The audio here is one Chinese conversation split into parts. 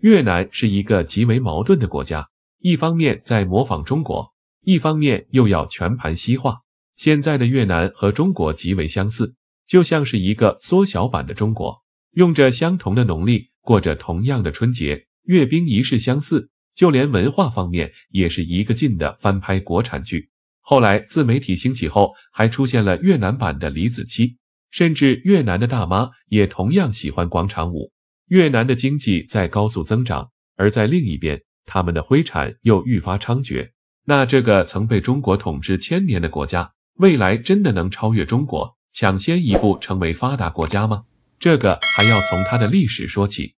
越南是一个极为矛盾的国家，一方面在模仿中国，一方面又要全盘西化。现在的越南和中国极为相似，就像是一个缩小版的中国，用着相同的农历，过着同样的春节，阅兵仪式相似，就连文化方面也是一个劲的翻拍国产剧。后来自媒体兴起后，还出现了越南版的李子柒，甚至越南的大妈也同样喜欢广场舞。越南的经济在高速增长，而在另一边，他们的灰产又愈发猖獗。那这个曾被中国统治千年的国家，未来真的能超越中国，抢先一步成为发达国家吗？这个还要从它的历史说起。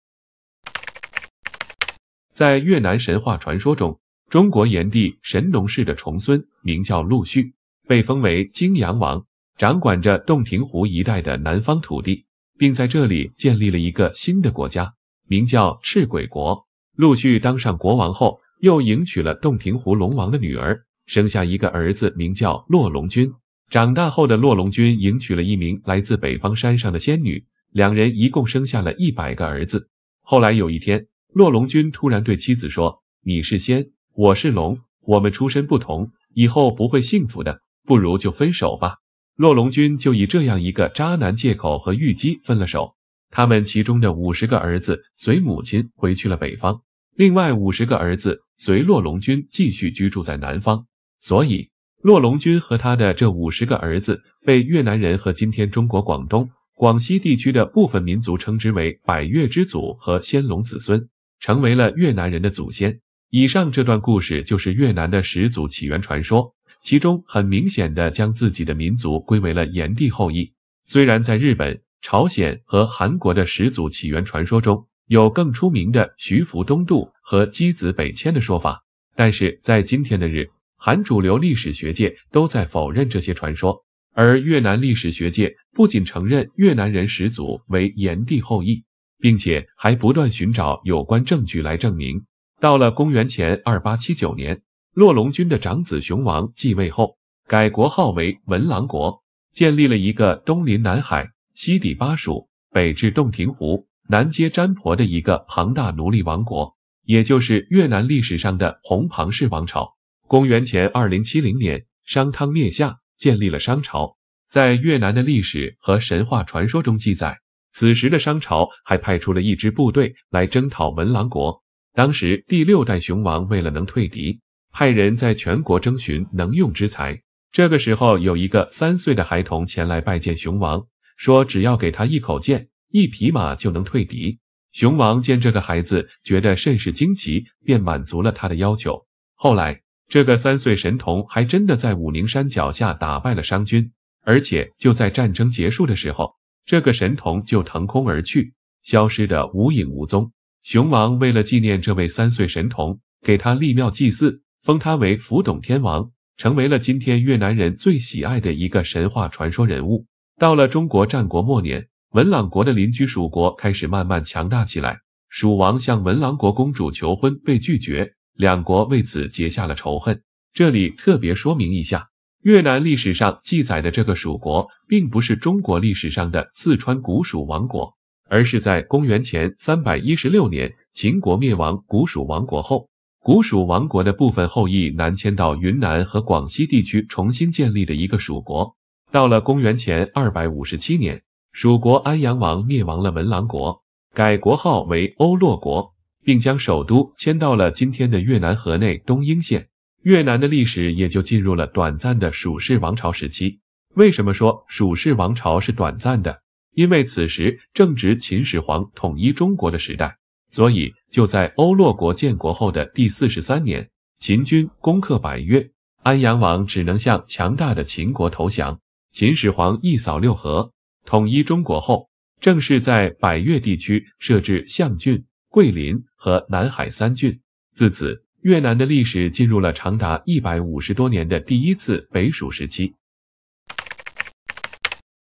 在越南神话传说中，中国炎帝神农氏的重孙名叫陆逊，被封为泾阳王，掌管着洞庭湖一带的南方土地。并在这里建立了一个新的国家，名叫赤鬼国。陆续当上国王后，又迎娶了洞庭湖龙王的女儿，生下一个儿子，名叫洛龙君。长大后的洛龙君迎娶了一名来自北方山上的仙女，两人一共生下了一百个儿子。后来有一天，洛龙君突然对妻子说：“你是仙，我是龙，我们出身不同，以后不会幸福的，不如就分手吧。”洛龙君就以这样一个渣男借口和玉姬分了手，他们其中的五十个儿子随母亲回去了北方，另外五十个儿子随洛龙君继续居住在南方，所以洛龙君和他的这五十个儿子被越南人和今天中国广东、广西地区的部分民族称之为百越之祖和先龙子孙，成为了越南人的祖先。以上这段故事就是越南的始祖起源传说。其中很明显的将自己的民族归为了炎帝后裔。虽然在日本、朝鲜和韩国的始祖起源传说中有更出名的徐福东渡和箕子北迁的说法，但是在今天的日、韩主流历史学界都在否认这些传说。而越南历史学界不仅承认越南人始祖为炎帝后裔，并且还不断寻找有关证据来证明。到了公元前二八七九年。洛龙君的长子雄王继位后，改国号为文郎国，建立了一个东临南海、西抵巴蜀、北至洞庭湖、南接占婆的一个庞大奴隶王国，也就是越南历史上的红庞氏王朝。公元前二零七零年，商汤灭夏，建立了商朝。在越南的历史和神话传说中记载，此时的商朝还派出了一支部队来征讨文郎国。当时第六代雄王为了能退敌，派人在全国征询能用之才。这个时候，有一个三岁的孩童前来拜见熊王，说只要给他一口剑、一匹马，就能退敌。熊王见这个孩子，觉得甚是惊奇，便满足了他的要求。后来，这个三岁神童还真的在武宁山脚下打败了商军，而且就在战争结束的时候，这个神童就腾空而去，消失的无影无踪。熊王为了纪念这位三岁神童，给他立庙祭祀。封他为福董天王，成为了今天越南人最喜爱的一个神话传说人物。到了中国战国末年，文朗国的邻居蜀国开始慢慢强大起来。蜀王向文郎国公主求婚被拒绝，两国为此结下了仇恨。这里特别说明一下，越南历史上记载的这个蜀国，并不是中国历史上的四川古蜀王国，而是在公元前三百一十六年秦国灭亡古蜀王国后。古蜀王国的部分后裔南迁到云南和广西地区，重新建立了一个蜀国。到了公元前二百五十七年，蜀国安阳王灭亡了文郎国，改国号为欧洛国，并将首都迁到了今天的越南河内东英县。越南的历史也就进入了短暂的蜀氏王朝时期。为什么说蜀氏王朝是短暂的？因为此时正值秦始皇统一中国的时代。所以，就在欧洛国建国后的第四十三年，秦军攻克百越，安阳王只能向强大的秦国投降。秦始皇一扫六合，统一中国后，正式在百越地区设置象郡、桂林和南海三郡。自此，越南的历史进入了长达一百五十多年的第一次北蜀时期。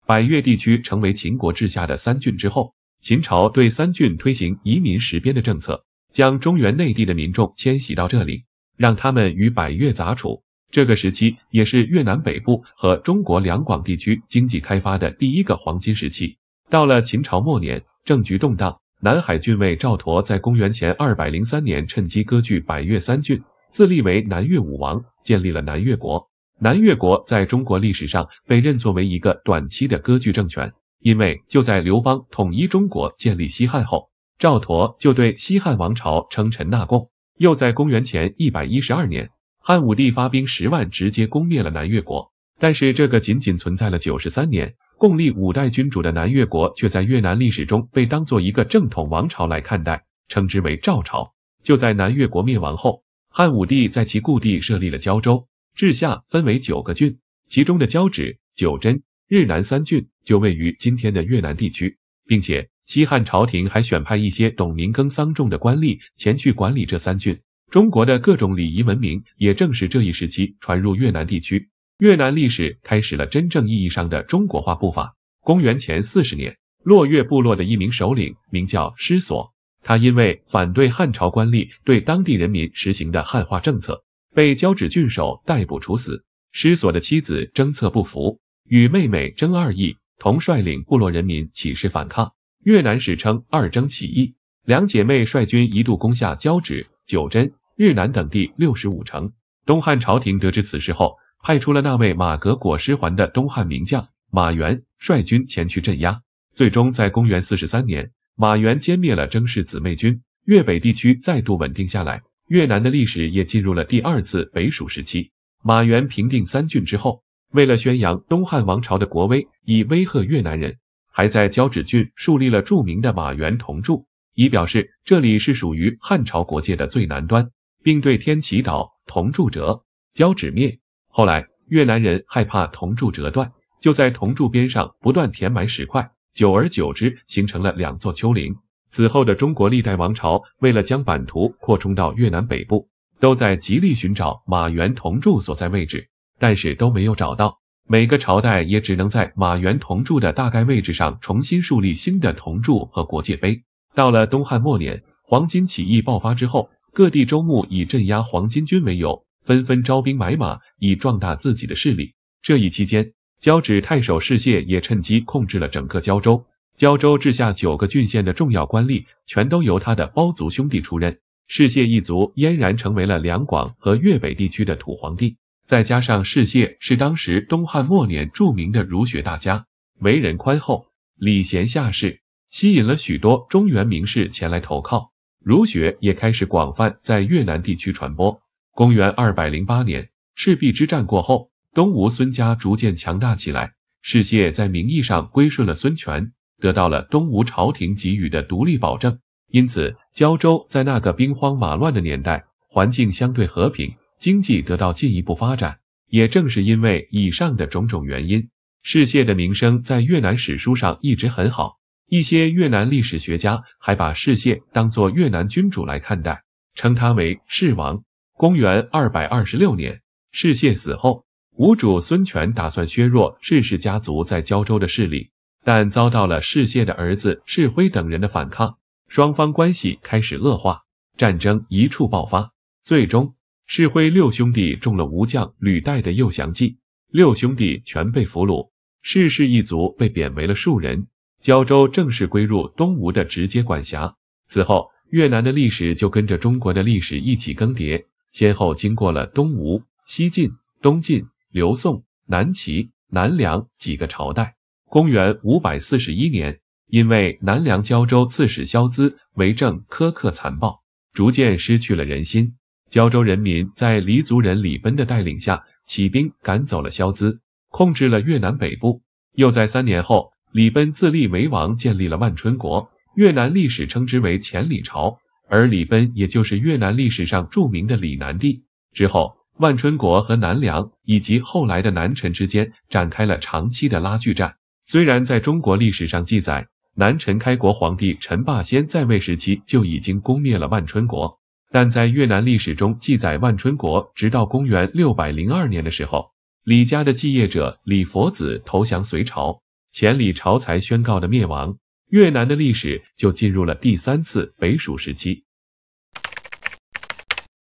百越地区成为秦国治下的三郡之后。秦朝对三郡推行移民实边的政策，将中原内地的民众迁徙到这里，让他们与百越杂处。这个时期也是越南北部和中国两广地区经济开发的第一个黄金时期。到了秦朝末年，政局动荡，南海郡尉赵佗在公元前二百零三年趁机割据百越三郡，自立为南越武王，建立了南越国。南越国在中国历史上被认作为一个短期的割据政权。因为就在刘邦统一中国、建立西汉后，赵佗就对西汉王朝称臣纳贡。又在公元前一百一十二年，汉武帝发兵十万，直接攻灭了南越国。但是这个仅仅存在了九十三年、共立五代君主的南越国，却在越南历史中被当做一个正统王朝来看待，称之为赵朝。就在南越国灭亡后，汉武帝在其故地设立了交州，治下分为九个郡，其中的交趾、九真。日南三郡就位于今天的越南地区，并且西汉朝廷还选派一些懂民耕桑种的官吏前去管理这三郡。中国的各种礼仪文明，也正是这一时期传入越南地区，越南历史开始了真正意义上的中国化步伐。公元前四十年，洛越部落的一名首领名叫师索，他因为反对汉朝官吏对当地人民实行的汉化政策，被交趾郡守逮捕处死。师索的妻子政策不服。与妹妹征二义同率领部落人民起事反抗，越南史称二征起义。两姐妹率军一度攻下交趾、九真、日南等地六十五城。东汉朝廷得知此事后，派出了那位马革裹尸还的东汉名将马援率军前去镇压。最终在公元四十三年，马援歼灭了征氏姊妹军，越北地区再度稳定下来。越南的历史也进入了第二次北蜀时期。马援平定三郡之后。为了宣扬东汉王朝的国威，以威吓越南人，还在交趾郡树立了著名的马援铜柱，以表示这里是属于汉朝国界的最南端，并对天祈祷铜柱折，交趾灭。后来越南人害怕铜柱折断，就在铜柱边上不断填埋石块，久而久之形成了两座丘陵。此后的中国历代王朝为了将版图扩充到越南北部，都在极力寻找马援铜柱所在位置。但是都没有找到，每个朝代也只能在马元铜柱的大概位置上重新树立新的铜柱和国界碑。到了东汉末年，黄巾起义爆发之后，各地州牧以镇压黄巾军为由，纷纷招兵买马，以壮大自己的势力。这一期间，交趾太守士燮也趁机控制了整个交州，交州治下九个郡县的重要官吏，全都由他的胞族兄弟出任，士燮一族俨然成为了两广和粤北地区的土皇帝。再加上世谢是当时东汉末年著名的儒学大家，为人宽厚，礼贤下士，吸引了许多中原名士前来投靠，儒学也开始广泛在越南地区传播。公元二百零八年，赤壁之战过后，东吴孙家逐渐强大起来，世燮在名义上归顺了孙权，得到了东吴朝廷给予的独立保证，因此胶州在那个兵荒马乱的年代，环境相对和平。经济得到进一步发展，也正是因为以上的种种原因，世谢的名声在越南史书上一直很好。一些越南历史学家还把世谢当做越南君主来看待，称他为世王。公元二百二十六年，世谢死后，吴主孙权打算削弱世氏家族在胶州的势力，但遭到了世谢的儿子世辉等人的反抗，双方关系开始恶化，战争一触爆发，最终。世辉六兄弟中了吴将吕岱的诱降计，六兄弟全被俘虏，世氏一族被贬为了庶人。交州正式归入东吴的直接管辖。此后，越南的历史就跟着中国的历史一起更迭，先后经过了东吴、西晋、东晋、刘宋、南齐、南梁几个朝代。公元五百四十一年，因为南梁胶州刺史萧咨为政苛刻残暴，逐渐失去了人心。胶州人民在黎族人李奔的带领下起兵赶走了萧资，控制了越南北部。又在三年后，李奔自立为王，建立了万春国，越南历史称之为前李朝。而李奔也就是越南历史上著名的李南帝。之后，万春国和南梁以及后来的南陈之间展开了长期的拉锯战。虽然在中国历史上记载，南陈开国皇帝陈霸先在位时期就已经攻灭了万春国。但在越南历史中记载，万春国直到公元六百零二年的时候，李家的继业者李佛子投降隋朝，前李朝才宣告的灭亡。越南的历史就进入了第三次北蜀时期。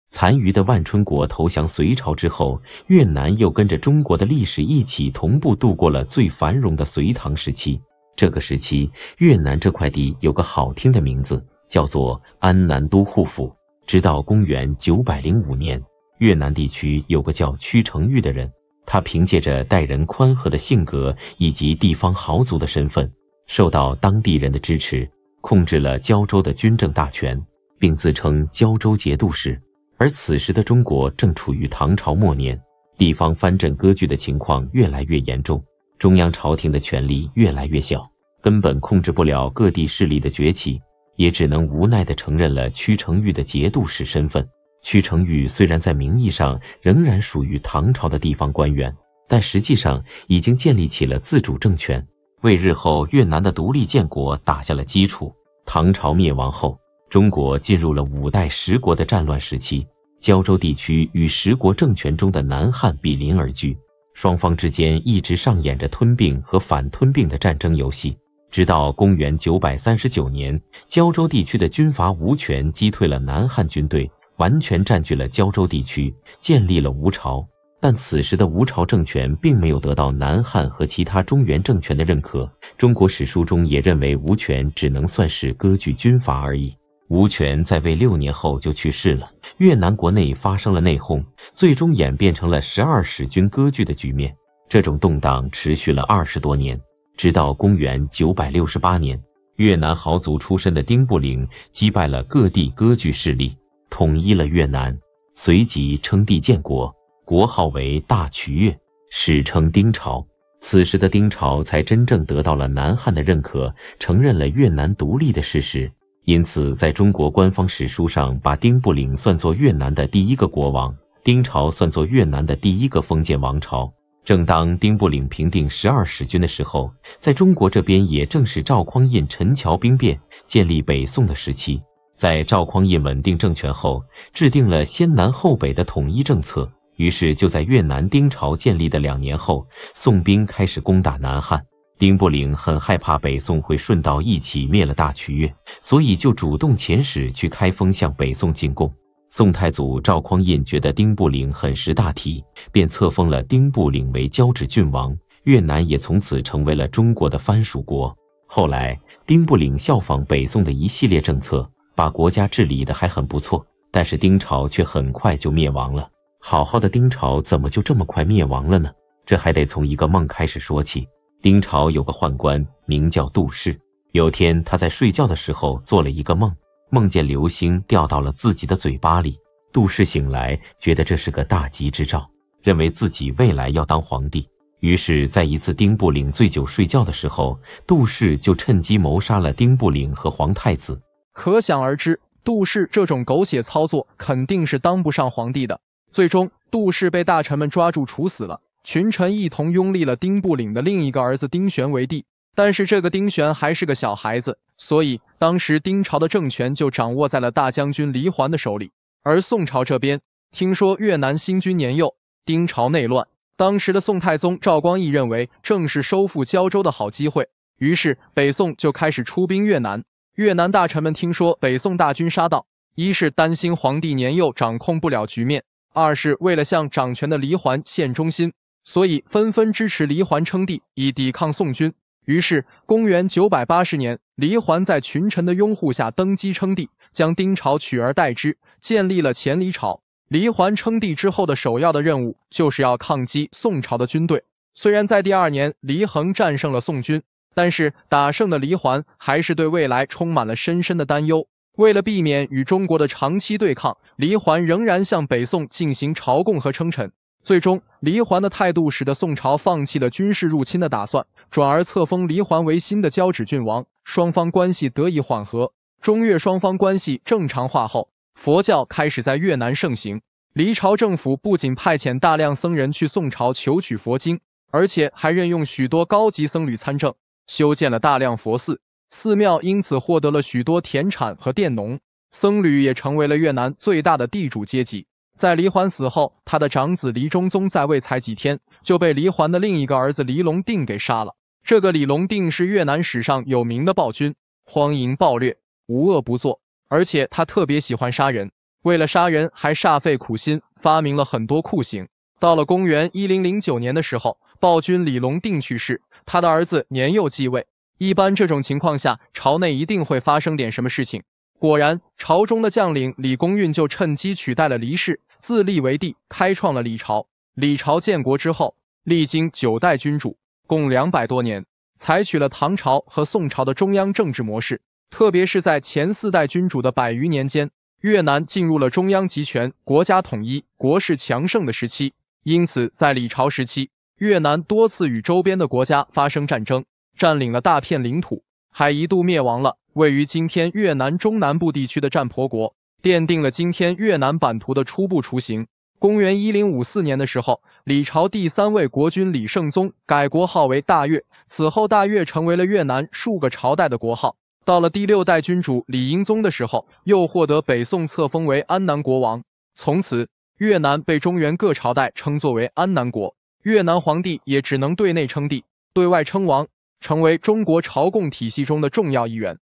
残余的万春国投降隋朝之后，越南又跟着中国的历史一起同步度过了最繁荣的隋唐时期。这个时期，越南这块地有个好听的名字，叫做安南都护府。直到公元九百零五年，越南地区有个叫屈成玉的人，他凭借着待人宽和的性格以及地方豪族的身份，受到当地人的支持，控制了胶州的军政大权，并自称胶州节度使。而此时的中国正处于唐朝末年，地方藩镇割据的情况越来越严重，中央朝廷的权力越来越小，根本控制不了各地势力的崛起。也只能无奈地承认了屈成玉的节度使身份。屈成玉虽然在名义上仍然属于唐朝的地方官员，但实际上已经建立起了自主政权，为日后越南的独立建国打下了基础。唐朝灭亡后，中国进入了五代十国的战乱时期。胶州地区与十国政权中的南汉比邻而居，双方之间一直上演着吞并和反吞并的战争游戏。直到公元九百三十九年，胶州地区的军阀吴权击退了南汉军队，完全占据了胶州地区，建立了吴朝。但此时的吴朝政权并没有得到南汉和其他中原政权的认可。中国史书中也认为吴权只能算是割据军阀而已。吴权在位六年后就去世了。越南国内发生了内讧，最终演变成了十二使君割据的局面。这种动荡持续了二十多年。直到公元九百六十八年，越南豪族出身的丁布岭击败了各地割据势力，统一了越南，随即称帝建国，国号为大渠越，史称丁朝。此时的丁朝才真正得到了南汉的认可，承认了越南独立的事实。因此，在中国官方史书上，把丁布岭算作越南的第一个国王，丁朝算作越南的第一个封建王朝。正当丁步领平定十二使军的时候，在中国这边也正是赵匡胤陈桥兵变建立北宋的时期。在赵匡胤稳定政权后，制定了先南后北的统一政策。于是就在越南丁朝建立的两年后，宋兵开始攻打南汉。丁步领很害怕北宋会顺道一起灭了大渠越，所以就主动遣使去开封向北宋进贡。宋太祖赵匡胤觉得丁布领很识大体，便册封了丁布领为交趾郡王。越南也从此成为了中国的藩属国。后来，丁布领效仿北宋的一系列政策，把国家治理的还很不错。但是丁朝却很快就灭亡了。好好的丁朝怎么就这么快灭亡了呢？这还得从一个梦开始说起。丁朝有个宦官名叫杜氏，有天他在睡觉的时候做了一个梦。梦见流星掉到了自己的嘴巴里，杜氏醒来觉得这是个大吉之兆，认为自己未来要当皇帝。于是，在一次丁布岭醉酒睡觉的时候，杜氏就趁机谋杀了丁布岭和皇太子。可想而知，杜氏这种狗血操作肯定是当不上皇帝的。最终，杜氏被大臣们抓住处死了，群臣一同拥立了丁布岭的另一个儿子丁玄为帝。但是这个丁玄还是个小孩子，所以当时丁朝的政权就掌握在了大将军黎桓的手里。而宋朝这边听说越南新军年幼，丁朝内乱，当时的宋太宗赵光义认为正是收复交州的好机会，于是北宋就开始出兵越南。越南大臣们听说北宋大军杀到，一是担心皇帝年幼掌控不了局面，二是为了向掌权的黎桓献忠心，所以纷纷支持黎桓称帝以抵抗宋军。于是，公元九百八十年，黎桓在群臣的拥护下登基称帝，将丁朝取而代之，建立了前黎朝。黎桓称帝之后的首要的任务，就是要抗击宋朝的军队。虽然在第二年，黎恒战胜了宋军，但是打胜的黎桓还是对未来充满了深深的担忧。为了避免与中国的长期对抗，黎桓仍然向北宋进行朝贡和称臣。最终，黎桓的态度使得宋朝放弃了军事入侵的打算，转而册封黎桓为新的交趾郡王，双方关系得以缓和。中越双方关系正常化后，佛教开始在越南盛行。黎朝政府不仅派遣大量僧人去宋朝求取佛经，而且还任用许多高级僧侣参政，修建了大量佛寺，寺庙因此获得了许多田产和佃农，僧侣也成为了越南最大的地主阶级。在黎桓死后，他的长子黎中宗在位才几天，就被黎桓的另一个儿子黎龙定给杀了。这个黎龙定是越南史上有名的暴君，荒淫暴虐，无恶不作，而且他特别喜欢杀人，为了杀人还煞费苦心，发明了很多酷刑。到了公元一零零九年的时候，暴君李龙定去世，他的儿子年幼继位。一般这种情况下，朝内一定会发生点什么事情。果然，朝中的将领李公运就趁机取代了黎氏。自立为帝，开创了李朝。李朝建国之后，历经九代君主，共两百多年，采取了唐朝和宋朝的中央政治模式。特别是在前四代君主的百余年间，越南进入了中央集权、国家统一、国势强盛的时期。因此，在李朝时期，越南多次与周边的国家发生战争，占领了大片领土，还一度灭亡了位于今天越南中南部地区的占婆国。奠定了今天越南版图的初步雏形。公元一零五四年的时候，李朝第三位国君李圣宗改国号为大越，此后大越成为了越南数个朝代的国号。到了第六代君主李英宗的时候，又获得北宋册封为安南国王，从此越南被中原各朝代称作为安南国。越南皇帝也只能对内称帝，对外称王，成为中国朝贡体系中的重要一员。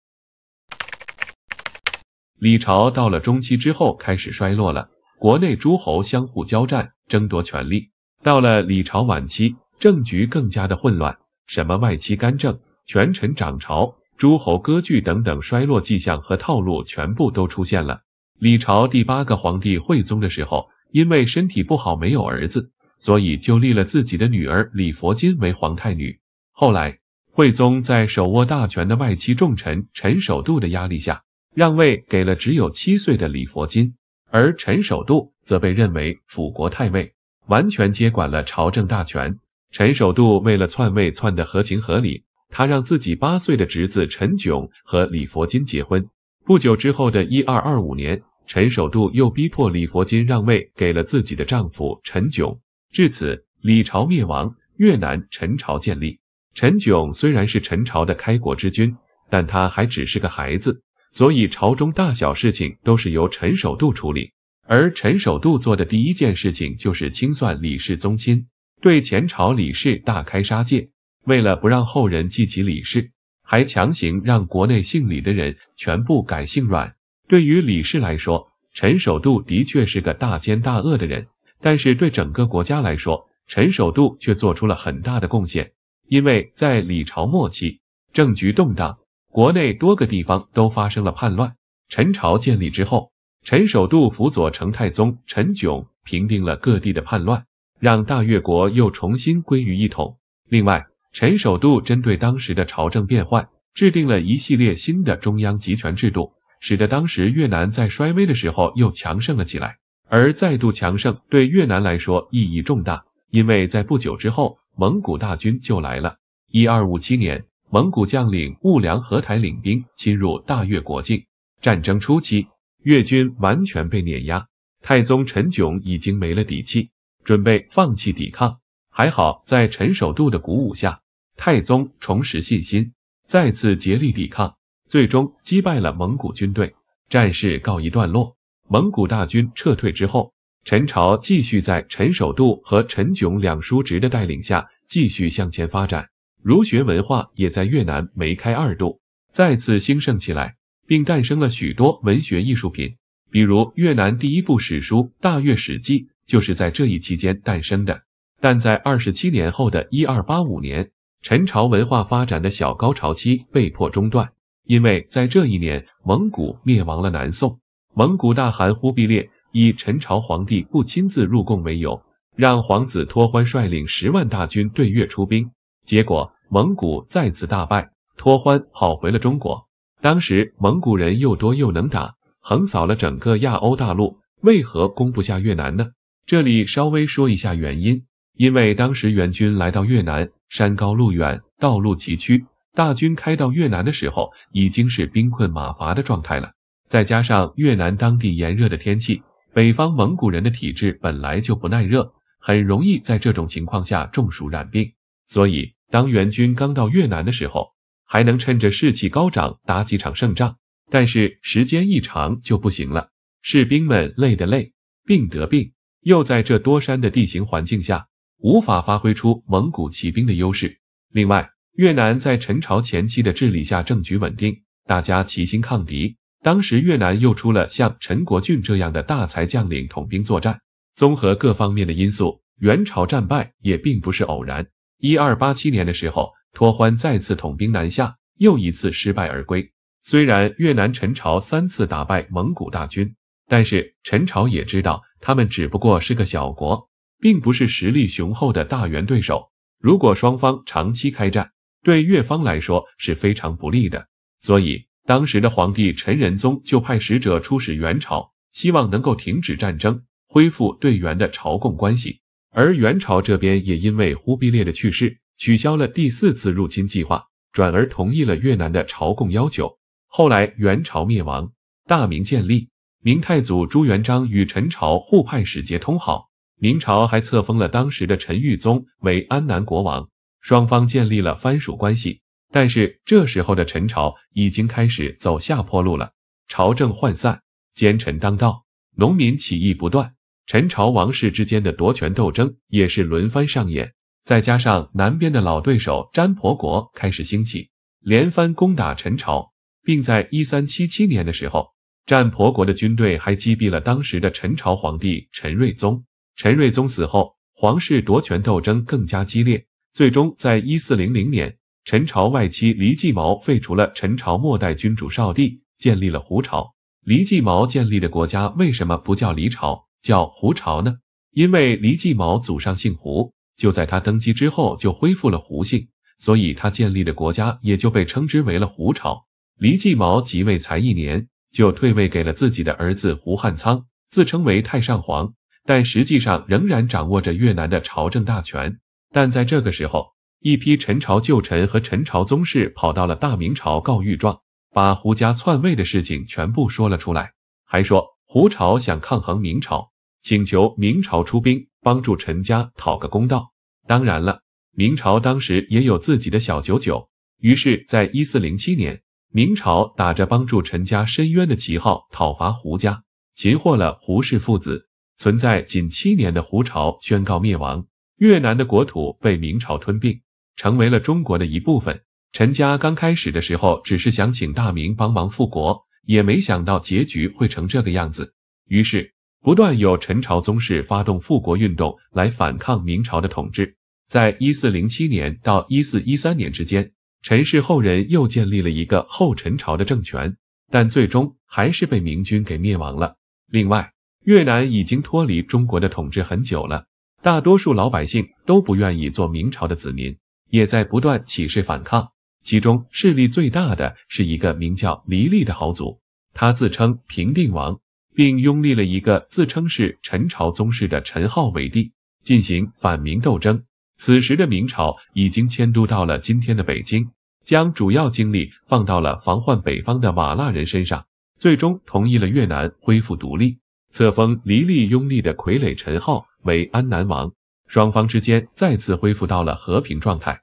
李朝到了中期之后开始衰落了，国内诸侯相互交战，争夺权力。到了李朝晚期，政局更加的混乱，什么外戚干政、权臣掌朝、诸侯割据等等衰落迹象和套路全部都出现了。李朝第八个皇帝惠宗的时候，因为身体不好没有儿子，所以就立了自己的女儿李佛金为皇太女。后来惠宗在手握大权的外戚重臣陈守度的压力下。让位给了只有七岁的李佛金，而陈守度则被认为辅国太尉，完全接管了朝政大权。陈守度为了篡位篡得合情合理，他让自己八岁的侄子陈炯和李佛金结婚。不久之后的一二二五年，陈守度又逼迫李佛金让位给了自己的丈夫陈炯。至此，李朝灭亡，越南陈朝建立。陈炯虽然是陈朝的开国之君，但他还只是个孩子。所以朝中大小事情都是由陈守度处理，而陈守度做的第一件事情就是清算李氏宗亲，对前朝李氏大开杀戒。为了不让后人记起李氏，还强行让国内姓李的人全部改姓阮。对于李氏来说，陈守度的确是个大奸大恶的人，但是对整个国家来说，陈守度却做出了很大的贡献。因为在李朝末期，政局动荡。国内多个地方都发生了叛乱。陈朝建立之后，陈守度辅佐程太宗，陈炯平定了各地的叛乱，让大越国又重新归于一统。另外，陈守度针对当时的朝政变换，制定了一系列新的中央集权制度，使得当时越南在衰微的时候又强盛了起来。而再度强盛对越南来说意义重大，因为在不久之后，蒙古大军就来了。一二五七年。蒙古将领兀良合台领兵侵入大越国境，战争初期，越军完全被碾压。太宗陈炯已经没了底气，准备放弃抵抗。还好在陈守度的鼓舞下，太宗重拾信心，再次竭力抵抗，最终击败了蒙古军队，战事告一段落。蒙古大军撤退之后，陈朝继续在陈守度和陈炯两叔侄的带领下继续向前发展。儒学文化也在越南梅开二度，再次兴盛起来，并诞生了许多文学艺术品，比如越南第一部史书《大越史记》就是在这一期间诞生的。但在二十七年后的一二八五年，陈朝文化发展的小高潮期被迫中断，因为在这一年，蒙古灭亡了南宋。蒙古大汗忽必烈以陈朝皇帝不亲自入贡为由，让皇子脱欢率领十万大军对越出兵。结果蒙古再次大败，脱欢跑回了中国。当时蒙古人又多又能打，横扫了整个亚欧大陆，为何攻不下越南呢？这里稍微说一下原因，因为当时援军来到越南，山高路远，道路崎岖，大军开到越南的时候，已经是兵困马乏的状态了。再加上越南当地炎热的天气，北方蒙古人的体质本来就不耐热，很容易在这种情况下中暑染病。所以，当元军刚到越南的时候，还能趁着士气高涨打几场胜仗。但是时间一长就不行了，士兵们累的累，病得病，又在这多山的地形环境下，无法发挥出蒙古骑兵的优势。另外，越南在陈朝前期的治理下政局稳定，大家齐心抗敌。当时越南又出了像陈国俊这样的大才将领统兵作战。综合各方面的因素，元朝战败也并不是偶然。一二八七年的时候，脱欢再次统兵南下，又一次失败而归。虽然越南陈朝三次打败蒙古大军，但是陈朝也知道他们只不过是个小国，并不是实力雄厚的大元对手。如果双方长期开战，对越方来说是非常不利的。所以，当时的皇帝陈仁宗就派使者出使元朝，希望能够停止战争，恢复对元的朝贡关系。而元朝这边也因为忽必烈的去世，取消了第四次入侵计划，转而同意了越南的朝贡要求。后来元朝灭亡，大明建立，明太祖朱元璋与陈朝互派使节通好，明朝还册封了当时的陈裕宗为安南国王，双方建立了藩属关系。但是这时候的陈朝已经开始走下坡路了，朝政涣散，奸臣当道，农民起义不断。陈朝王室之间的夺权斗争也是轮番上演，再加上南边的老对手占婆国开始兴起，连番攻打陈朝，并在一三七七年的时候，占婆国的军队还击毙了当时的陈朝皇帝陈睿宗。陈睿宗死后，皇室夺权斗争更加激烈，最终在一四零零年，陈朝外戚黎继毛废除了陈朝末代君主少帝，建立了胡朝。黎继毛建立的国家为什么不叫黎朝？叫胡朝呢，因为黎继毛祖上姓胡，就在他登基之后就恢复了胡姓，所以他建立的国家也就被称之为了胡朝。黎继毛即位才一年，就退位给了自己的儿子胡汉苍，自称为太上皇，但实际上仍然掌握着越南的朝政大权。但在这个时候，一批陈朝旧臣和陈朝宗室跑到了大明朝告御状，把胡家篡位的事情全部说了出来，还说胡朝想抗衡明朝。请求明朝出兵帮助陈家讨个公道。当然了，明朝当时也有自己的小九九。于是，在一四零七年，明朝打着帮助陈家申冤的旗号讨伐胡家，擒获了胡氏父子，存在仅七年的胡朝宣告灭亡。越南的国土被明朝吞并，成为了中国的一部分。陈家刚开始的时候只是想请大明帮忙复国，也没想到结局会成这个样子。于是。不断有陈朝宗室发动复国运动来反抗明朝的统治，在一四零七年到一四一三年之间，陈氏后人又建立了一个后陈朝的政权，但最终还是被明军给灭亡了。另外，越南已经脱离中国的统治很久了，大多数老百姓都不愿意做明朝的子民，也在不断起事反抗。其中势力最大的是一个名叫黎利的豪族，他自称平定王。并拥立了一个自称是陈朝宗室的陈浩为帝，进行反明斗争。此时的明朝已经迁都到了今天的北京，将主要精力放到了防患北方的瓦剌人身上，最终同意了越南恢复独立，册封黎利拥立的傀儡陈浩为安南王，双方之间再次恢复到了和平状态。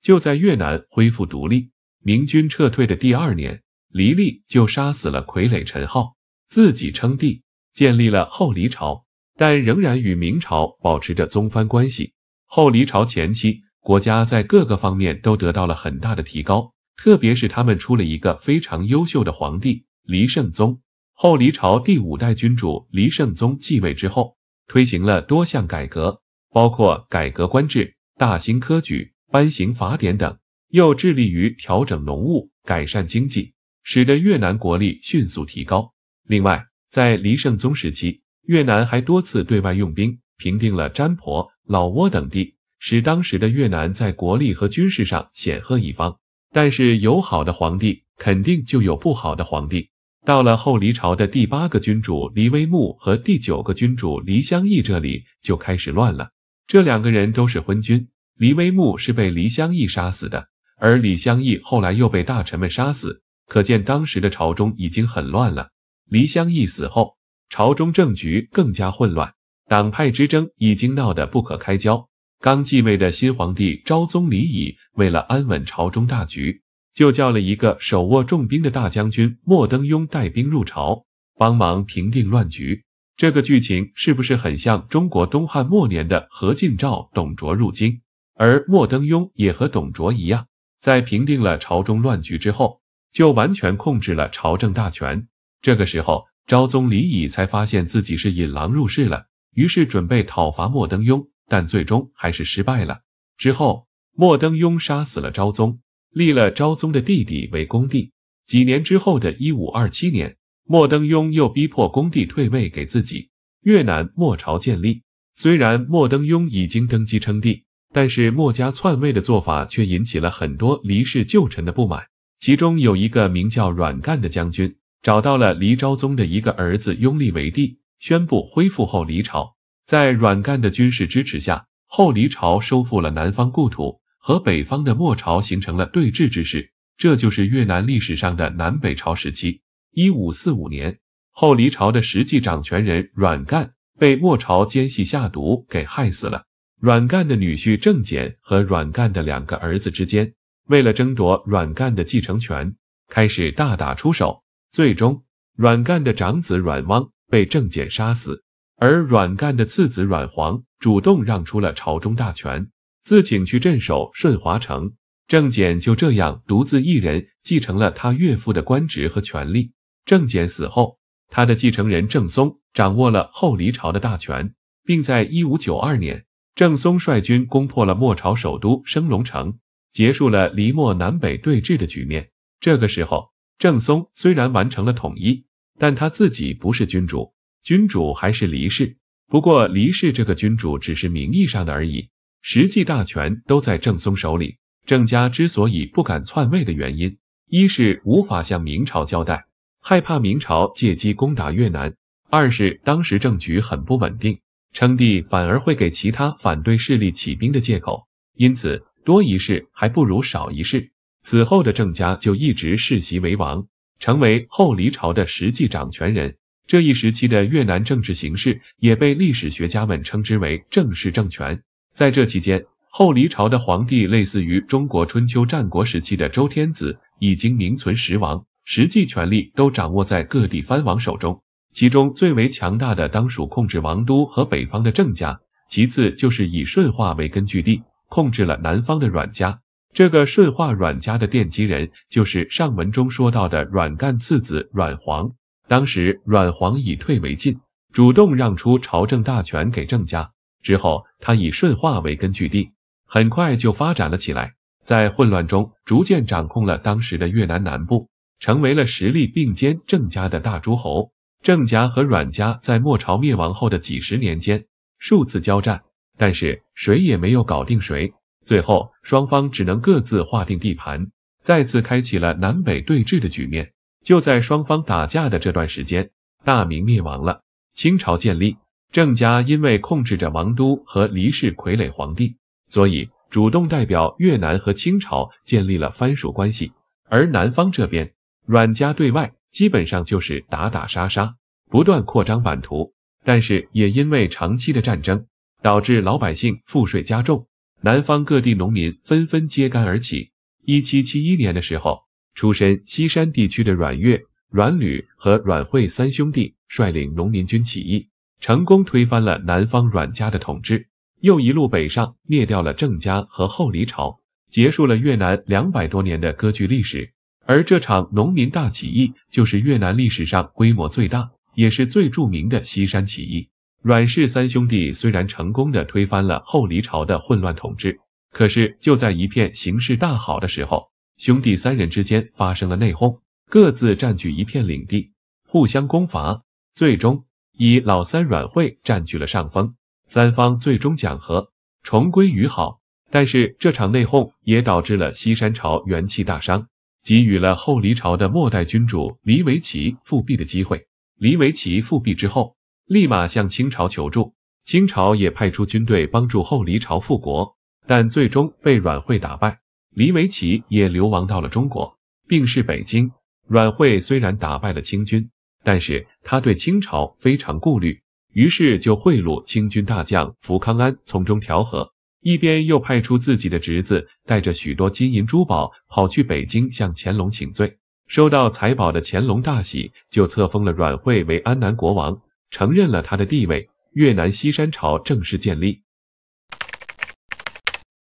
就在越南恢复独立，明军撤退的第二年。黎利就杀死了傀儡陈浩，自己称帝，建立了后黎朝，但仍然与明朝保持着宗藩关系。后黎朝前期，国家在各个方面都得到了很大的提高，特别是他们出了一个非常优秀的皇帝黎圣宗。后黎朝第五代君主黎圣宗继位之后，推行了多项改革，包括改革官制、大兴科举、颁行法典等，又致力于调整农务，改善经济。使得越南国力迅速提高。另外，在黎圣宗时期，越南还多次对外用兵，平定了占婆、老挝等地，使当时的越南在国力和军事上显赫一方。但是，有好的皇帝，肯定就有不好的皇帝。到了后黎朝的第八个君主黎威穆和第九个君主黎香义这里，就开始乱了。这两个人都是昏君。黎威穆是被黎香义杀死的，而李香义后来又被大臣们杀死。可见当时的朝中已经很乱了。黎相义死后，朝中政局更加混乱，党派之争已经闹得不可开交。刚继位的新皇帝昭宗李晔为了安稳朝中大局，就叫了一个手握重兵的大将军莫登庸带兵入朝，帮忙平定乱局。这个剧情是不是很像中国东汉末年的何进、赵、董卓入京？而莫登庸也和董卓一样，在平定了朝中乱局之后。就完全控制了朝政大权。这个时候，昭宗李乙才发现自己是引狼入室了，于是准备讨伐莫登庸，但最终还是失败了。之后，莫登庸杀死了昭宗，立了昭宗的弟弟为恭帝。几年之后的一五二七年，莫登庸又逼迫恭帝退位给自己。越南莫朝建立。虽然莫登庸已经登基称帝，但是墨家篡位的做法却引起了很多离世旧臣的不满。其中有一个名叫阮干的将军，找到了黎昭宗的一个儿子，拥立为帝，宣布恢复后黎朝。在阮干的军事支持下，后黎朝收复了南方故土，和北方的莫朝形成了对峙之势。这就是越南历史上的南北朝时期。一五四五年，后黎朝的实际掌权人阮干被莫朝奸细下毒给害死了。阮干的女婿郑简和阮干的两个儿子之间。为了争夺阮干的继承权，开始大打出手。最终，阮干的长子阮汪被郑检杀死，而阮干的次子阮黄主动让出了朝中大权，自请去镇守顺华城。郑检就这样独自一人继承了他岳父的官职和权力。郑简死后，他的继承人郑松掌握了后黎朝的大权，并在1592年，郑松率军攻破了莫朝首都升龙城。结束了黎末南北对峙的局面。这个时候，郑松虽然完成了统一，但他自己不是君主，君主还是黎氏。不过，黎氏这个君主只是名义上的而已，实际大权都在郑松手里。郑家之所以不敢篡位的原因，一是无法向明朝交代，害怕明朝借机攻打越南；二是当时政局很不稳定，称帝反而会给其他反对势力起兵的借口。因此。多一事还不如少一事。此后的郑家就一直世袭为王，成为后黎朝的实际掌权人。这一时期的越南政治形势也被历史学家们称之为郑氏政权。在这期间，后黎朝的皇帝类似于中国春秋战国时期的周天子，已经名存实亡，实际权力都掌握在各地藩王手中。其中最为强大的当属控制王都和北方的郑家，其次就是以顺化为根据地。控制了南方的阮家，这个顺化阮家的奠基人就是上文中说到的阮干次子阮黄。当时阮黄以退为进，主动让出朝政大权给郑家。之后他以顺化为根据地，很快就发展了起来，在混乱中逐渐掌控了当时的越南南部，成为了实力并肩郑家的大诸侯。郑家和阮家在末朝灭亡后的几十年间，数次交战。但是谁也没有搞定谁，最后双方只能各自划定地盘，再次开启了南北对峙的局面。就在双方打架的这段时间，大明灭亡了，清朝建立。郑家因为控制着王都和黎氏傀儡皇帝，所以主动代表越南和清朝建立了藩属关系。而南方这边，阮家对外基本上就是打打杀杀，不断扩张版图，但是也因为长期的战争。导致老百姓赋税加重，南方各地农民纷纷揭竿而起。一七七一年的时候，出身西山地区的阮岳、阮吕和阮惠三兄弟率领农民军起义，成功推翻了南方阮家的统治，又一路北上灭掉了郑家和后黎朝，结束了越南两百多年的割据历史。而这场农民大起义，就是越南历史上规模最大，也是最著名的西山起义。阮氏三兄弟虽然成功的推翻了后黎朝的混乱统治，可是就在一片形势大好的时候，兄弟三人之间发生了内讧，各自占据一片领地，互相攻伐，最终以老三阮惠占据了上风，三方最终讲和，重归于好。但是这场内讧也导致了西山朝元气大伤，给予了后黎朝的末代君主黎维祺复辟的机会。黎维祺复辟之后。立马向清朝求助，清朝也派出军队帮助后黎朝复国，但最终被阮惠打败，黎维祺也流亡到了中国，并逝北京。阮惠虽然打败了清军，但是他对清朝非常顾虑，于是就贿赂清军大将福康安从中调和，一边又派出自己的侄子带着许多金银珠宝跑去北京向乾隆请罪，收到财宝的乾隆大喜，就册封了阮惠为安南国王。承认了他的地位，越南西山朝正式建立。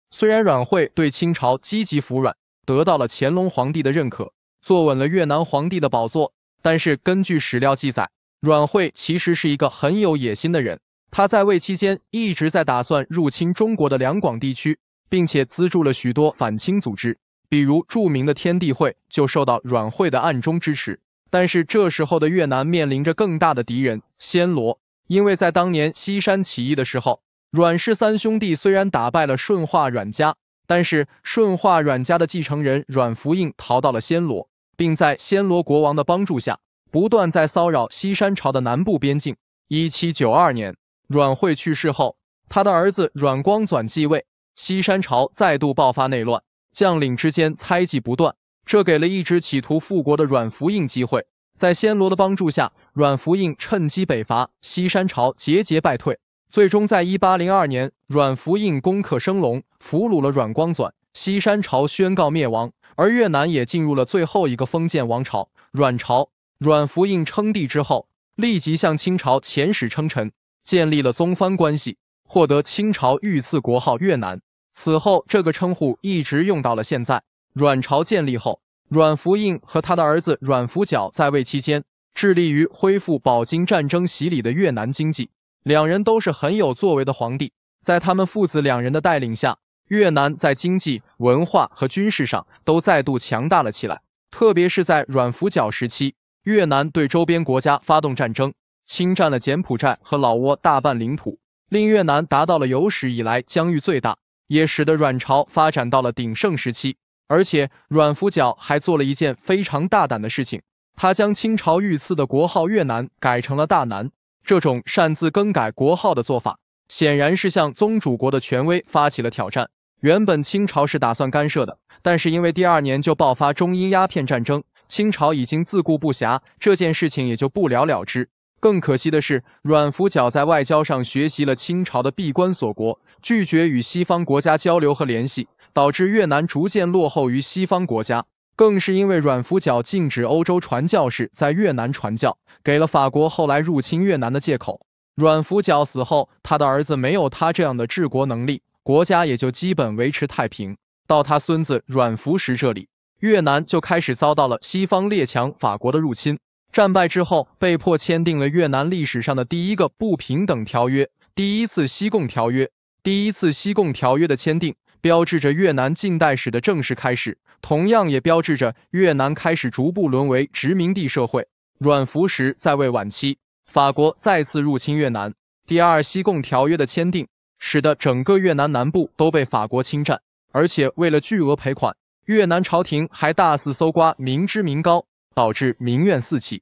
虽然阮惠对清朝积极服软，得到了乾隆皇帝的认可，坐稳了越南皇帝的宝座，但是根据史料记载，阮惠其实是一个很有野心的人。他在位期间一直在打算入侵中国的两广地区，并且资助了许多反清组织，比如著名的天地会就受到阮惠的暗中支持。但是这时候的越南面临着更大的敌人暹罗，因为在当年西山起义的时候，阮氏三兄弟虽然打败了顺化阮家，但是顺化阮家的继承人阮福应逃到了暹罗，并在暹罗国王的帮助下，不断在骚扰西山朝的南部边境。一七九二年阮惠去世后，他的儿子阮光转继位，西山朝再度爆发内乱，将领之间猜忌不断。这给了一直企图复国的阮福印机会，在暹罗的帮助下，阮福印趁机北伐，西山朝节节败退，最终在1802年，阮福印攻克升龙，俘虏了阮光纂，西山朝宣告灭亡，而越南也进入了最后一个封建王朝阮朝。阮福印称帝之后，立即向清朝遣使称臣，建立了宗藩关系，获得清朝御赐国号越南。此后，这个称呼一直用到了现在。阮朝建立后，阮福印和他的儿子阮福皎在位期间，致力于恢复饱经战争洗礼的越南经济。两人都是很有作为的皇帝，在他们父子两人的带领下，越南在经济、文化和军事上都再度强大了起来。特别是在阮福皎时期，越南对周边国家发动战争，侵占了柬埔寨和老挝大半领土，令越南达到了有史以来疆域最大，也使得阮朝发展到了鼎盛时期。而且阮福皎还做了一件非常大胆的事情，他将清朝御赐的国号越南改成了大南。这种擅自更改国号的做法，显然是向宗主国的权威发起了挑战。原本清朝是打算干涉的，但是因为第二年就爆发中英鸦片战争，清朝已经自顾不暇，这件事情也就不了了之。更可惜的是，阮福皎在外交上学习了清朝的闭关锁国，拒绝与西方国家交流和联系。导致越南逐渐落后于西方国家，更是因为阮福角禁止欧洲传教士在越南传教，给了法国后来入侵越南的借口。阮福角死后，他的儿子没有他这样的治国能力，国家也就基本维持太平。到他孙子阮福时这里，越南就开始遭到了西方列强法国的入侵。战败之后，被迫签订了越南历史上的第一个不平等条约——第一次西贡条约。第一次西贡条约的签订。标志着越南近代史的正式开始，同样也标志着越南开始逐步沦为殖民地社会。阮福时在位晚期，法国再次入侵越南。第二西贡条约的签订，使得整个越南南部都被法国侵占，而且为了巨额赔款，越南朝廷还大肆搜刮民脂民膏，导致民怨四起。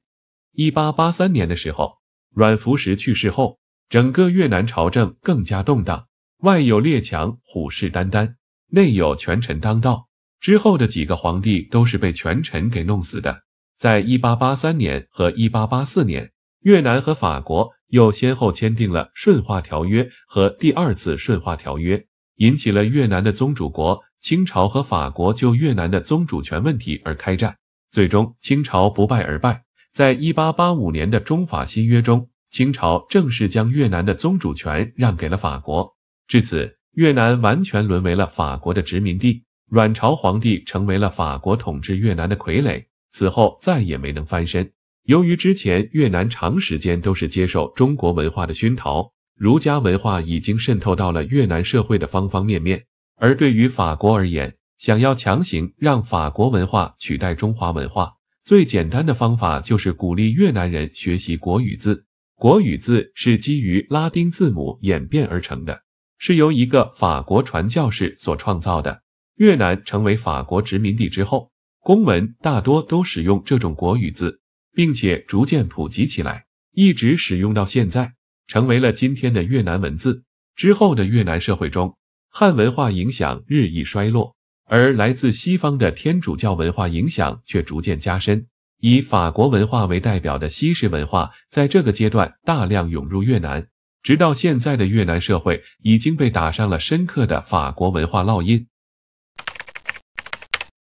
一八八三年的时候，阮福时去世后，整个越南朝政更加动荡。外有列强虎视眈眈，内有权臣当道。之后的几个皇帝都是被权臣给弄死的。在1883年和1884年，越南和法国又先后签订了《顺化条约》和《第二次顺化条约》，引起了越南的宗主国清朝和法国就越南的宗主权问题而开战。最终，清朝不败而败。在1885年的中法新约中，清朝正式将越南的宗主权让给了法国。至此，越南完全沦为了法国的殖民地，阮朝皇帝成为了法国统治越南的傀儡，此后再也没能翻身。由于之前越南长时间都是接受中国文化的熏陶，儒家文化已经渗透到了越南社会的方方面面。而对于法国而言，想要强行让法国文化取代中华文化，最简单的方法就是鼓励越南人学习国语字。国语字是基于拉丁字母演变而成的。是由一个法国传教士所创造的。越南成为法国殖民地之后，公文大多都使用这种国语字，并且逐渐普及起来，一直使用到现在，成为了今天的越南文字。之后的越南社会中，汉文化影响日益衰落，而来自西方的天主教文化影响却逐渐加深。以法国文化为代表的西式文化在这个阶段大量涌入越南。直到现在的越南社会已经被打上了深刻的法国文化烙印。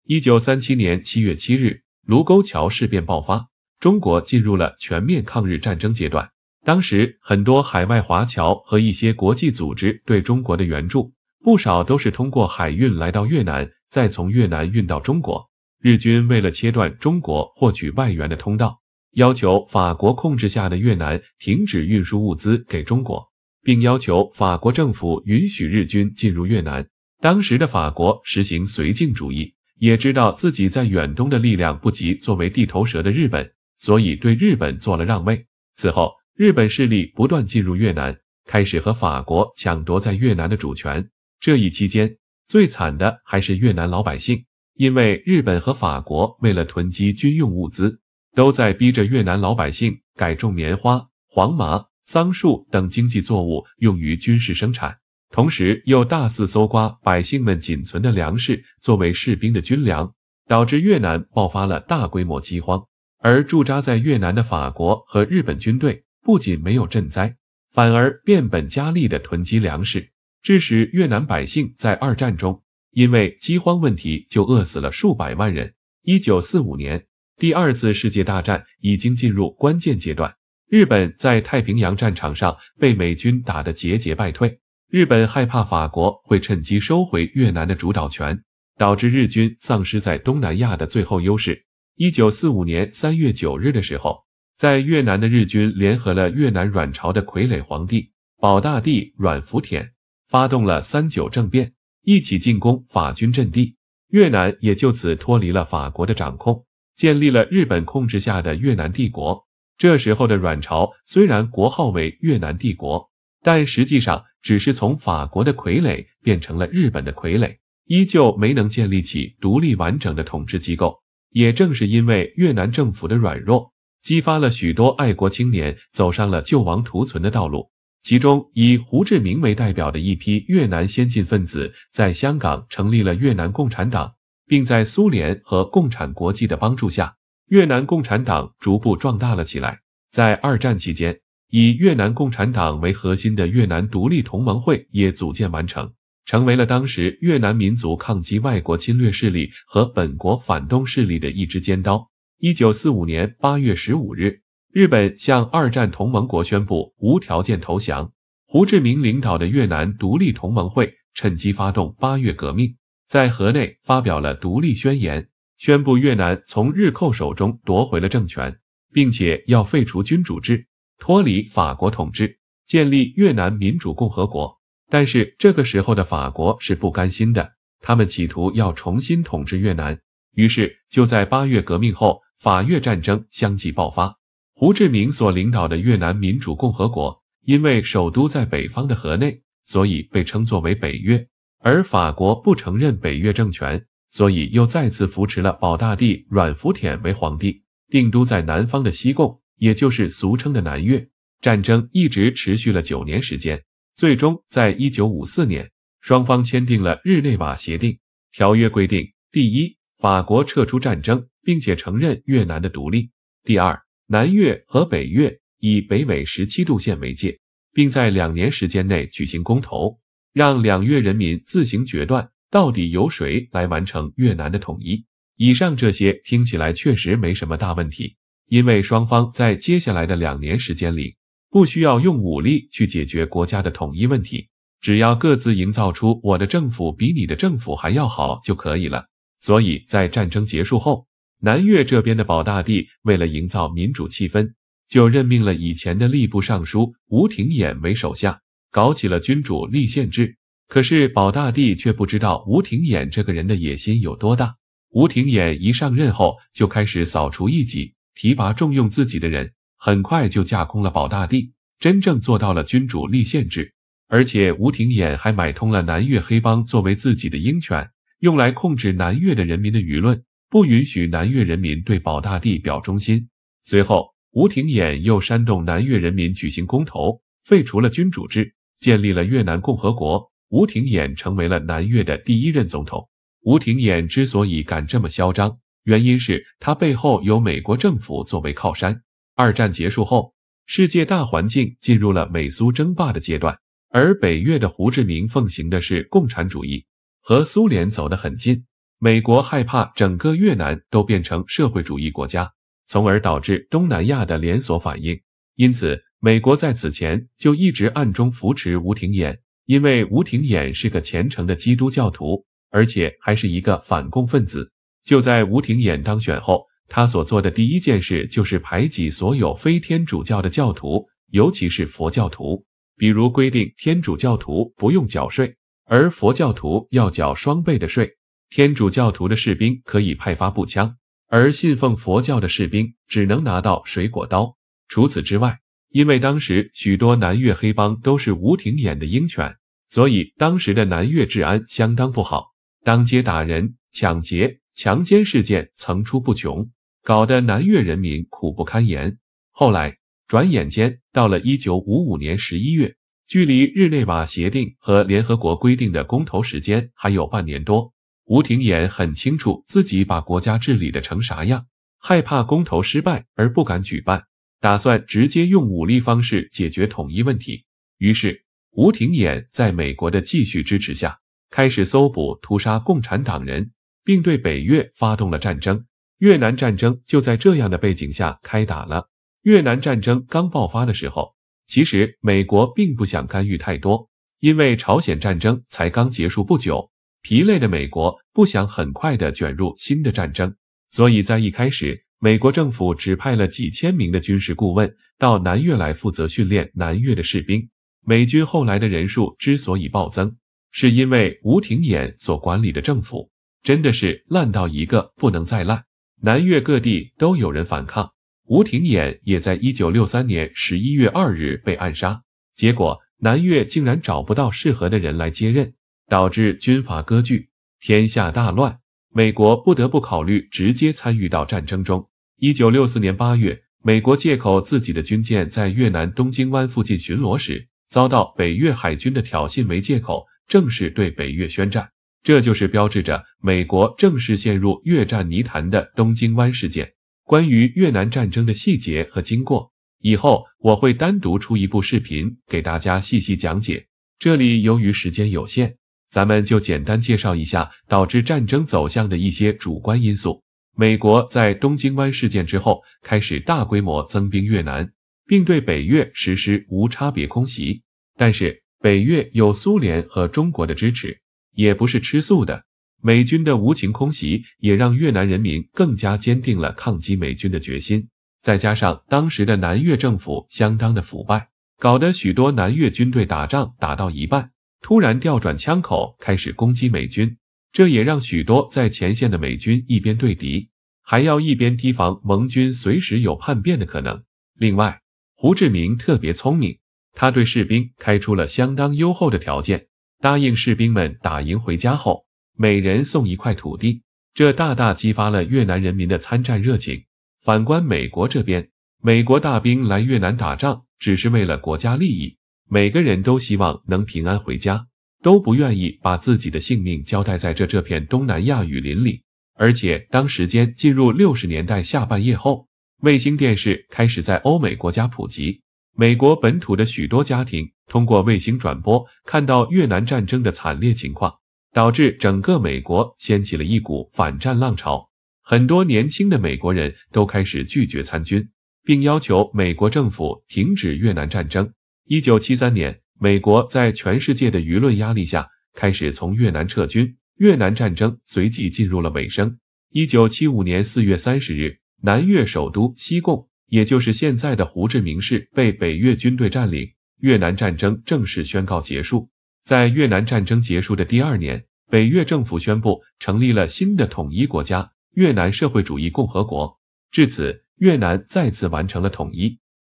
一九三七年七月七日，卢沟桥事变爆发，中国进入了全面抗日战争阶段。当时，很多海外华侨和一些国际组织对中国的援助，不少都是通过海运来到越南，再从越南运到中国。日军为了切断中国获取外援的通道。要求法国控制下的越南停止运输物资给中国，并要求法国政府允许日军进入越南。当时的法国实行绥靖主义，也知道自己在远东的力量不及作为地头蛇的日本，所以对日本做了让位。此后，日本势力不断进入越南，开始和法国抢夺在越南的主权。这一期间，最惨的还是越南老百姓，因为日本和法国为了囤积军用物资。都在逼着越南老百姓改种棉花、黄麻、桑树等经济作物用于军事生产，同时又大肆搜刮百姓们仅存的粮食作为士兵的军粮，导致越南爆发了大规模饥荒。而驻扎在越南的法国和日本军队不仅没有赈灾，反而变本加厉地囤积粮食，致使越南百姓在二战中因为饥荒问题就饿死了数百万人。一九四五年。第二次世界大战已经进入关键阶段，日本在太平洋战场上被美军打得节节败退。日本害怕法国会趁机收回越南的主导权，导致日军丧失在东南亚的最后优势。一九四五年三月九日的时候，在越南的日军联合了越南阮朝的傀儡皇帝保大帝阮福田，发动了三九政变，一起进攻法军阵地，越南也就此脱离了法国的掌控。建立了日本控制下的越南帝国。这时候的阮朝虽然国号为越南帝国，但实际上只是从法国的傀儡变成了日本的傀儡，依旧没能建立起独立完整的统治机构。也正是因为越南政府的软弱，激发了许多爱国青年走上了救亡图存的道路。其中以胡志明为代表的一批越南先进分子，在香港成立了越南共产党。并在苏联和共产国际的帮助下，越南共产党逐步壮大了起来。在二战期间，以越南共产党为核心的越南独立同盟会也组建完成，成为了当时越南民族抗击外国侵略势力和本国反动势力的一支尖刀。一九四五年八月十五日，日本向二战同盟国宣布无条件投降，胡志明领导的越南独立同盟会趁机发动八月革命。在河内发表了独立宣言，宣布越南从日寇手中夺回了政权，并且要废除君主制，脱离法国统治，建立越南民主共和国。但是这个时候的法国是不甘心的，他们企图要重新统治越南。于是就在八月革命后，法越战争相继爆发。胡志明所领导的越南民主共和国，因为首都在北方的河内，所以被称作为北越。而法国不承认北越政权，所以又再次扶持了保大帝阮福晪为皇帝，定都在南方的西贡，也就是俗称的南越。战争一直持续了九年时间，最终在一九五四年，双方签订了日内瓦协定。条约规定：第一，法国撤出战争，并且承认越南的独立；第二，南越和北越以北纬十七度线为界，并在两年时间内举行公投。让两越人民自行决断，到底由谁来完成越南的统一？以上这些听起来确实没什么大问题，因为双方在接下来的两年时间里不需要用武力去解决国家的统一问题，只要各自营造出我的政府比你的政府还要好就可以了。所以在战争结束后，南越这边的保大帝为了营造民主气氛，就任命了以前的吏部尚书吴廷琰为首相。搞起了君主立宪制，可是宝大帝却不知道吴廷琰这个人的野心有多大。吴廷琰一上任后就开始扫除异己，提拔重用自己的人，很快就架空了宝大帝，真正做到了君主立宪制。而且吴廷琰还买通了南越黑帮作为自己的鹰犬，用来控制南越的人民的舆论，不允许南越人民对宝大帝表忠心。随后，吴廷琰又煽动南越人民举行公投，废除了君主制。建立了越南共和国，吴廷琰成为了南越的第一任总统。吴廷琰之所以敢这么嚣张，原因是他背后有美国政府作为靠山。二战结束后，世界大环境进入了美苏争霸的阶段，而北越的胡志明奉行的是共产主义，和苏联走得很近。美国害怕整个越南都变成社会主义国家，从而导致东南亚的连锁反应，因此。美国在此前就一直暗中扶持吴廷琰，因为吴廷琰是个虔诚的基督教徒，而且还是一个反共分子。就在吴廷琰当选后，他所做的第一件事就是排挤所有非天主教的教徒，尤其是佛教徒。比如规定天主教徒不用缴税，而佛教徒要缴双倍的税；天主教徒的士兵可以派发步枪，而信奉佛教的士兵只能拿到水果刀。除此之外，因为当时许多南越黑帮都是吴廷琰的鹰犬，所以当时的南越治安相当不好，当街打人、抢劫、强奸事件层出不穷，搞得南越人民苦不堪言。后来转眼间到了1955年11月，距离日内瓦协定和联合国规定的公投时间还有半年多，吴廷琰很清楚自己把国家治理的成啥样，害怕公投失败而不敢举办。打算直接用武力方式解决统一问题，于是吴廷琰在美国的继续支持下，开始搜捕、屠杀共产党人，并对北越发动了战争。越南战争就在这样的背景下开打了。越南战争刚爆发的时候，其实美国并不想干预太多，因为朝鲜战争才刚结束不久，疲累的美国不想很快的卷入新的战争，所以在一开始。美国政府指派了几千名的军事顾问到南越来负责训练南越的士兵。美军后来的人数之所以暴增，是因为吴廷琰所管理的政府真的是烂到一个不能再烂。南越各地都有人反抗，吴廷琰也在1963年11月2日被暗杀。结果，南越竟然找不到适合的人来接任，导致军阀割据，天下大乱。美国不得不考虑直接参与到战争中。一九六四年八月，美国借口自己的军舰在越南东京湾附近巡逻时遭到北越海军的挑衅为借口，正式对北越宣战。这就是标志着美国正式陷入越战泥潭的东京湾事件。关于越南战争的细节和经过，以后我会单独出一部视频给大家细细讲解。这里由于时间有限。咱们就简单介绍一下导致战争走向的一些主观因素。美国在东京湾事件之后，开始大规模增兵越南，并对北越实施无差别空袭。但是，北越有苏联和中国的支持，也不是吃素的。美军的无情空袭也让越南人民更加坚定了抗击美军的决心。再加上当时的南越政府相当的腐败，搞得许多南越军队打仗打到一半。突然调转枪口，开始攻击美军，这也让许多在前线的美军一边对敌，还要一边提防盟军随时有叛变的可能。另外，胡志明特别聪明，他对士兵开出了相当优厚的条件，答应士兵们打赢回家后每人送一块土地，这大大激发了越南人民的参战热情。反观美国这边，美国大兵来越南打仗只是为了国家利益。每个人都希望能平安回家，都不愿意把自己的性命交代在这这片东南亚雨林里。而且，当时间进入六十年代下半叶后，卫星电视开始在欧美国家普及，美国本土的许多家庭通过卫星转播看到越南战争的惨烈情况，导致整个美国掀起了一股反战浪潮。很多年轻的美国人都开始拒绝参军，并要求美国政府停止越南战争。一九七三年，美国在全世界的舆论压力下，开始从越南撤军，越南战争随即进入了尾声。一九七五年四月三十日，南越首都西贡，也就是现在的胡志明市，被北越军队占领，越南战争正式宣告结束。在越南战争结束的第二年，北越政府宣布成立了新的统一国家——越南社会主义共和国。至此，越南再次完成了统一。